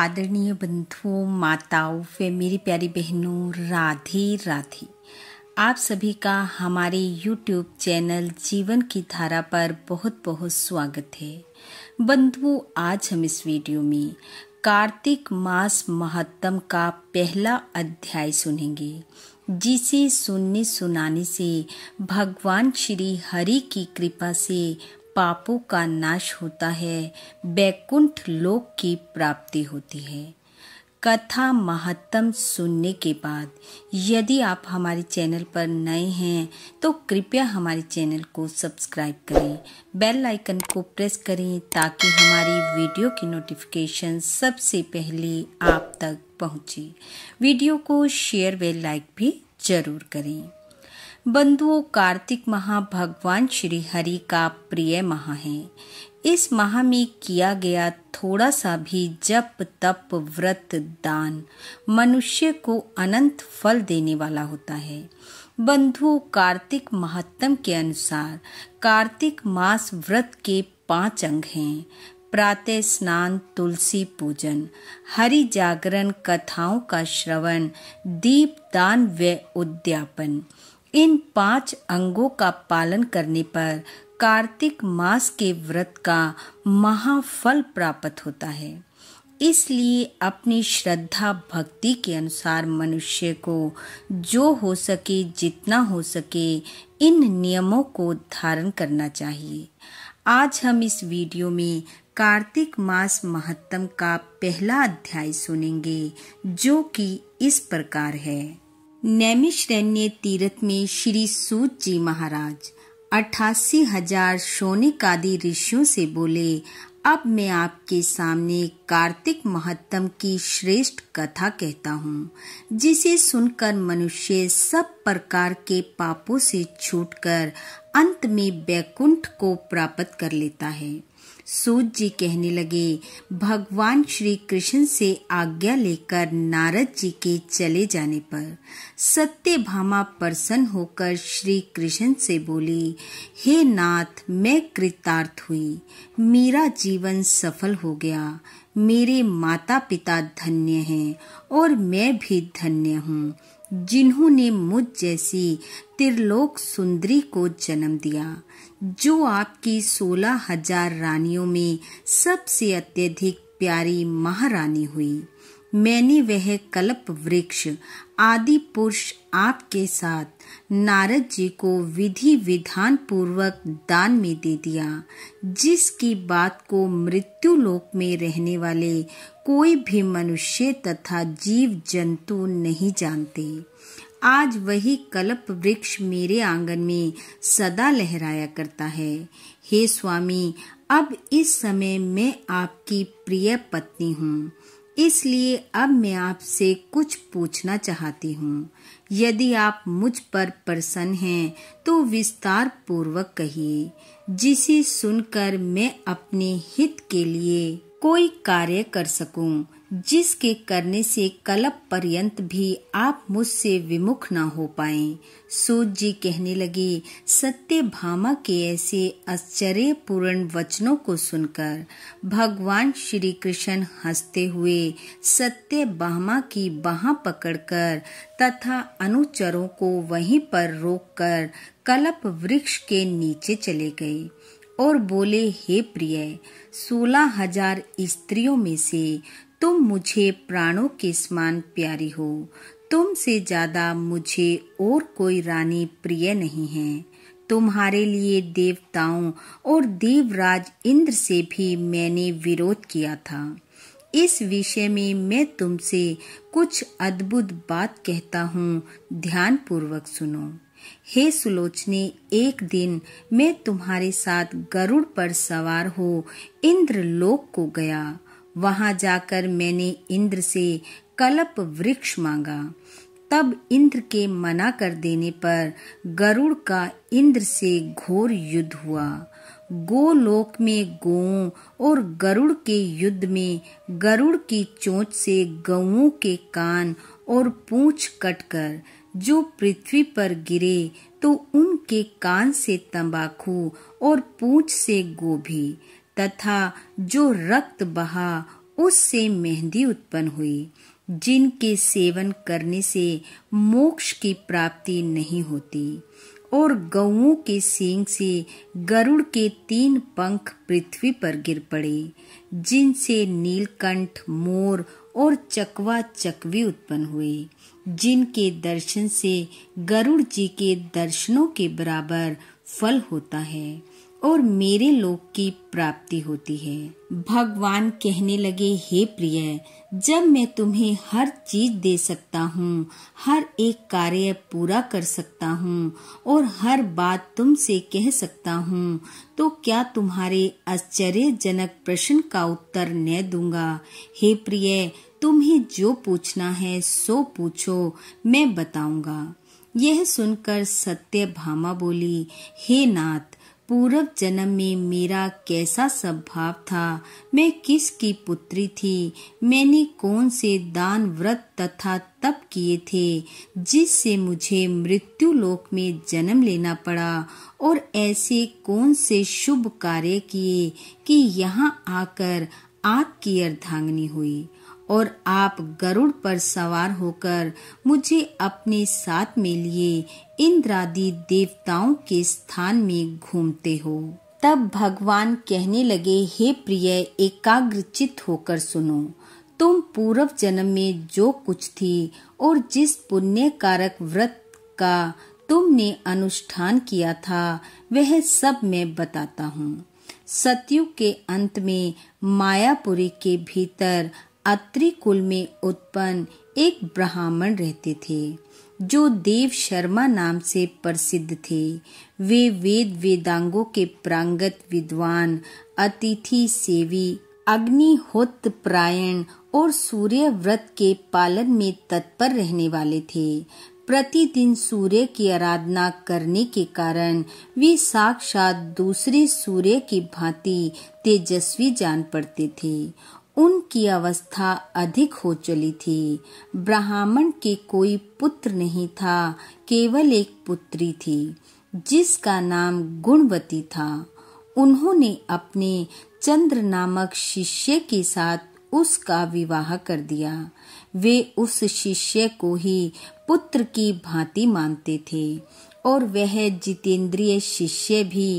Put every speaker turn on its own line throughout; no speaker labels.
आदरणीय बंधुओं माताओं व मेरी प्यारी बहनों राधे राधे आप सभी का हमारे YouTube चैनल जीवन की धारा पर बहुत बहुत स्वागत है बंधुओं आज हम इस वीडियो में कार्तिक मास महत्तम का पहला अध्याय सुनेंगे जिसे सुनने सुनाने से भगवान श्री हरि की कृपा से पापों का नाश होता है बैकुंठ लोक की प्राप्ति होती है कथा महत्तम सुनने के बाद यदि आप हमारे चैनल पर नए हैं तो कृपया हमारे चैनल को सब्सक्राइब करें बेल आइकन को प्रेस करें ताकि हमारी वीडियो की नोटिफिकेशन सबसे पहले आप तक पहुंचे वीडियो को शेयर व लाइक भी ज़रूर करें बंधुओं कार्तिक माह भगवान श्री हरि का प्रिय माह है इस माह में किया गया थोड़ा सा भी जप तप व्रत दान मनुष्य को अनंत फल देने वाला होता है बंधु कार्तिक महत्तम के अनुसार कार्तिक मास व्रत के पांच अंग हैं प्रातः स्नान तुलसी पूजन हरि जागरण कथाओं का श्रवण दीप दान व उद्यापन इन पांच अंगों का पालन करने पर कार्तिक मास के व्रत का महाफल प्राप्त होता है इसलिए अपनी श्रद्धा भक्ति के अनुसार मनुष्य को जो हो सके जितना हो सके इन नियमों को धारण करना चाहिए आज हम इस वीडियो में कार्तिक मास महत्तम का पहला अध्याय सुनेंगे जो कि इस प्रकार है नैमिषरण्य तीर्थ में श्री सूत जी महाराज अठासी हजार आदि ऋषियों से बोले अब मैं आपके सामने कार्तिक महत्तम की श्रेष्ठ कथा कहता हूँ जिसे सुनकर मनुष्य सब प्रकार के पापों से छूटकर अंत में बैकुंठ को प्राप्त कर लेता है सूत जी कहने लगे भगवान श्री कृष्ण से आज्ञा लेकर नारद जी के चले जाने पर सत्य भामा प्रसन्न होकर श्री कृष्ण से बोली हे नाथ मैं कृतार्थ हुई मेरा जीवन सफल हो गया मेरे माता पिता धन्य हैं और मैं भी धन्य हूँ जिन्होंने मुझ जैसी त्रिलोक सुंदरी को जन्म दिया जो आपकी सोलह हजार रानियों में सबसे अत्यधिक प्यारी महारानी हुई मैंने वह कल्प वृक्ष आदि पुरुष आपके साथ नारद जी को विधि विधान पूर्वक दान में दे दिया जिसकी बात को मृत्यु लोक में रहने वाले कोई भी मनुष्य तथा जीव जंतु नहीं जानते आज वही कल्प वृक्ष मेरे आंगन में सदा लहराया करता है हे स्वामी अब इस समय मैं आपकी प्रिय पत्नी हूँ इसलिए अब मैं आपसे कुछ पूछना चाहती हूँ यदि आप मुझ पर प्रसन्न हैं तो विस्तार पूर्वक कहिए जिसे सुनकर मैं अपने हित के लिए कोई कार्य कर सकूं जिसके करने से कलप पर्यंत भी आप मुझसे विमुख ना हो पाए सूत जी कहने लगे सत्य भामा के ऐसे आश्चर्य पूर्ण वचनों को सुनकर भगवान श्री कृष्ण हंसते हुए सत्य भामा की बाह पकड़कर तथा अनुचरों को वहीं पर रोककर कलप वृक्ष के नीचे चले गए और बोले हे प्रिय सोलह हजार स्त्रियों में से तुम मुझे प्राणों के समान प्यारी हो तुमसे ज्यादा मुझे और कोई रानी प्रिय नहीं है तुम्हारे लिए देवताओं और देवराज इंद्र से भी मैंने विरोध किया था इस विषय में मैं तुमसे कुछ अद्भुत बात कहता हूँ ध्यान पूर्वक सुनो हे सुलोचने एक दिन मैं तुम्हारे साथ गरुड़ पर सवार हो इंद्र लोक को गया वहां जाकर मैंने इंद्र से कलप वृक्ष मांगा तब इंद्र के मना कर देने पर गरुड़ का इंद्र से घोर युद्ध हुआ गोलोक में गो और गरुड़ के युद्ध में गरुड़ की चोंच से गऊ के कान और पूछ कटकर जो पृथ्वी पर गिरे तो उनके कान से तंबाकू और पूछ से गोभी तथा जो रक्त बहा उससे मेहंदी उत्पन्न हुई जिनके सेवन करने से मोक्ष की प्राप्ति नहीं होती और गऊ के सींग से गरुड़ के तीन पंख पृथ्वी पर गिर पड़े जिनसे नीलकंठ मोर और चकवा चकवी उत्पन्न हुए जिनके दर्शन से गरुड़ जी के दर्शनों के बराबर फल होता है और मेरे लोक की प्राप्ति होती है भगवान कहने लगे हे प्रिय जब मैं तुम्हें हर चीज दे सकता हूँ हर एक कार्य पूरा कर सकता हूँ और हर बात तुमसे कह सकता हूँ तो क्या तुम्हारे आश्चर्यजनक प्रश्न का उत्तर न दूंगा हे प्रिय तुम्हें जो पूछना है सो पूछो मैं बताऊंगा यह सुनकर सत्य भामा बोली हे नाथ पूर्व जन्म में मेरा कैसा स्वभाव था मैं किस की पुत्री थी मैंने कौन से दान व्रत तथा तप किए थे जिससे मुझे मृत्यु लोक में जन्म लेना पड़ा और ऐसे कौन से शुभ कार्य किए कि यहाँ आकर आपकी की अर्धांगनी हुई और आप गरुड़ पर सवार होकर मुझे अपने साथ में लिए इंद्रादी देवताओं के स्थान में घूमते हो तब भगवान कहने लगे हे प्रिय एकाग्रचित होकर सुनो तुम पूर्व जन्म में जो कुछ थी और जिस पुण्य कारक व्रत का तुमने अनुष्ठान किया था वह सब मैं बताता हूँ सतयुग के अंत में मायापुरी के भीतर अत्रि कुल में उत्पन्न एक ब्राह्मण रहते थे जो देव शर्मा नाम से प्रसिद्ध थे वे वेद वेदांगों के प्रांगत विद्वान अतिथि सेवी अग्निहोत्र प्रायण और सूर्य व्रत के पालन में तत्पर रहने वाले थे प्रतिदिन सूर्य की आराधना करने के कारण वे साक्षात दूसरे सूर्य की भांति तेजस्वी जान पड़ते थे उनकी अवस्था अधिक हो चली थी ब्राह्मण के कोई पुत्र नहीं था केवल एक पुत्री थी जिसका नाम गुणवती था उन्होंने अपने चंद्र नामक शिष्य के साथ उसका विवाह कर दिया वे उस शिष्य को ही पुत्र की भांति मानते थे और वह जितेंद्रिय शिष्य भी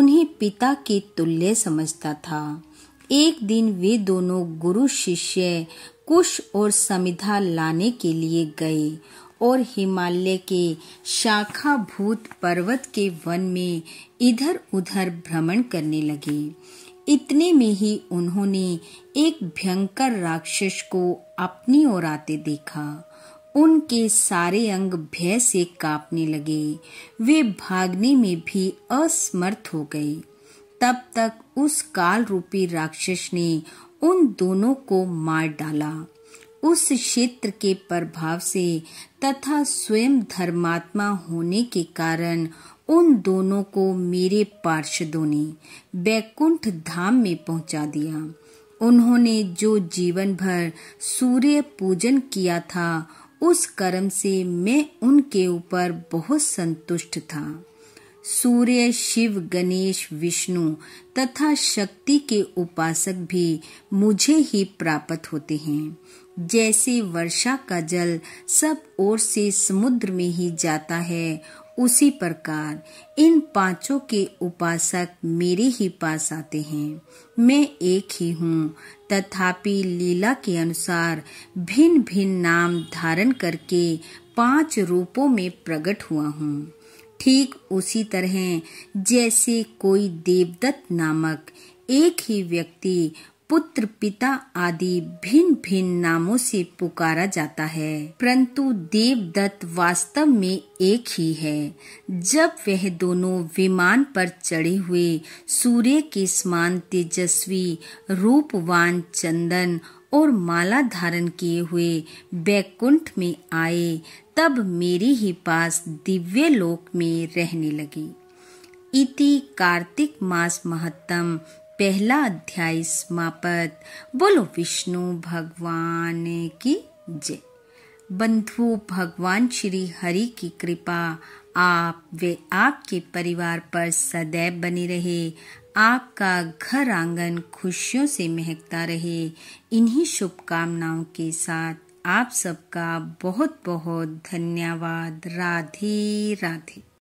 उन्हें पिता के तुल्य समझता था एक दिन वे दोनों गुरु शिष्य कुश और समिधा लाने के लिए गए और हिमालय के शाखा भूत पर्वत के वन में इधर उधर भ्रमण करने लगे इतने में ही उन्होंने एक भयंकर राक्षस को अपनी ओर आते देखा उनके सारे अंग भय से कांपने लगे वे भागने में भी असमर्थ हो गए तब तक उस काल रूपी राक्षस ने उन दोनों को मार डाला उस क्षेत्र के प्रभाव से तथा स्वयं धर्मात्मा होने के कारण उन दोनों को मेरे पार्षदों ने बैकुंठ धाम में पहुंचा दिया उन्होंने जो जीवन भर सूर्य पूजन किया था उस कर्म से मैं उनके ऊपर बहुत संतुष्ट था सूर्य शिव गणेश विष्णु तथा शक्ति के उपासक भी मुझे ही प्राप्त होते हैं जैसे वर्षा का जल सब ओर से समुद्र में ही जाता है उसी प्रकार इन पांचों के उपासक मेरे ही पास आते हैं मैं एक ही हूँ तथापि लीला के अनुसार भिन्न भिन्न नाम धारण करके पांच रूपों में प्रकट हुआ हूँ ठीक उसी तरह जैसे कोई देवदत्त नामक एक ही व्यक्ति पुत्र पिता आदि भिन्न भिन्न नामों से पुकारा जाता है परंतु देवदत्त वास्तव में एक ही है जब वह दोनों विमान पर चढ़े हुए सूर्य के समान तेजस्वी रूपवान चंदन और माला धारण किए हुए बैकुंठ में आए तब मेरे ही पास दिव्य लोक में रहने लगे इति कार्तिक मास महत्तम पहला अध्याय समाप्त बोलो विष्णु भगवान की जय बंधु भगवान श्री हरि की कृपा आप वे आपके परिवार पर सदैव बनी रहे आपका घर आंगन खुशियों से महकता रहे इन्हीं शुभकामनाओं के साथ आप सबका बहुत बहुत धन्यवाद राधे राधे